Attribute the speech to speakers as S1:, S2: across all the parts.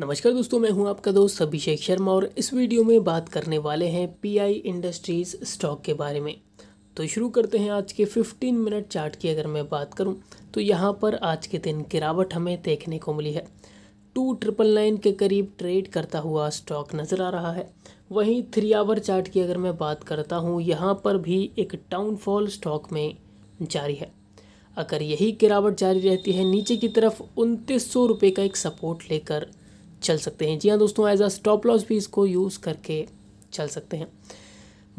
S1: नमस्कार दोस्तों मैं हूं आपका दोस्त अभिषेक शर्मा और इस वीडियो में बात करने वाले हैं पीआई इंडस्ट्रीज स्टॉक के बारे में तो शुरू करते हैं आज के 15 मिनट चार्ट की अगर मैं बात करूं तो यहां पर आज के दिन गिरावट हमें देखने को मिली है टू ट्रिपल नाइन के करीब ट्रेड करता हुआ स्टॉक नज़र आ रहा है वहीं थ्री आवर चार्ट की अगर मैं बात करता हूँ यहाँ पर भी एक डाउनफॉल स्टॉक में जारी है अगर यही गिरावट जारी रहती है नीचे की तरफ उनतीस सौ रुपये का एक सपोर्ट लेकर चल सकते हैं जी हाँ दोस्तों एज आ स्टॉप लॉस भी इसको यूज़ करके चल सकते हैं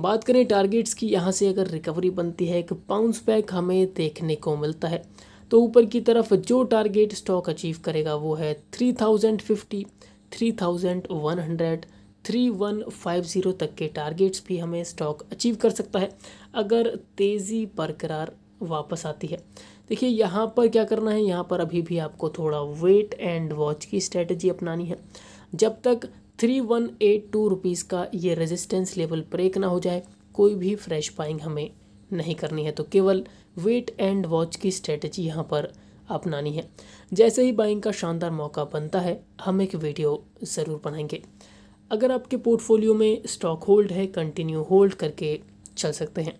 S1: बात करें टारगेट्स की यहाँ से अगर रिकवरी बनती है एक बाउंस बैक हमें देखने को मिलता है तो ऊपर की तरफ जो टारगेट स्टॉक अचीव करेगा वो है three thousand fifty three thousand one hundred three one five zero तक के टारगेट्स भी हमें स्टॉक अचीव कर सकता है अगर तेज़ी बरकरार वापस आती है देखिए यहाँ पर क्या करना है यहाँ पर अभी भी आपको थोड़ा वेट एंड वॉच की स्ट्रेटजी अपनानी है जब तक three one eight two rupees का ये रेजिस्टेंस लेवल ब्रेक ना हो जाए कोई भी फ्रेश बाइंग हमें नहीं करनी है तो केवल वेट एंड वॉच की स्ट्रेटजी यहाँ पर अपनानी है जैसे ही बाइंग का शानदार मौका बनता है हम एक वीडियो ज़रूर बनाएंगे अगर आपके पोर्टफोलियो में स्टॉक होल्ड है कंटिन्यू होल्ड करके चल सकते हैं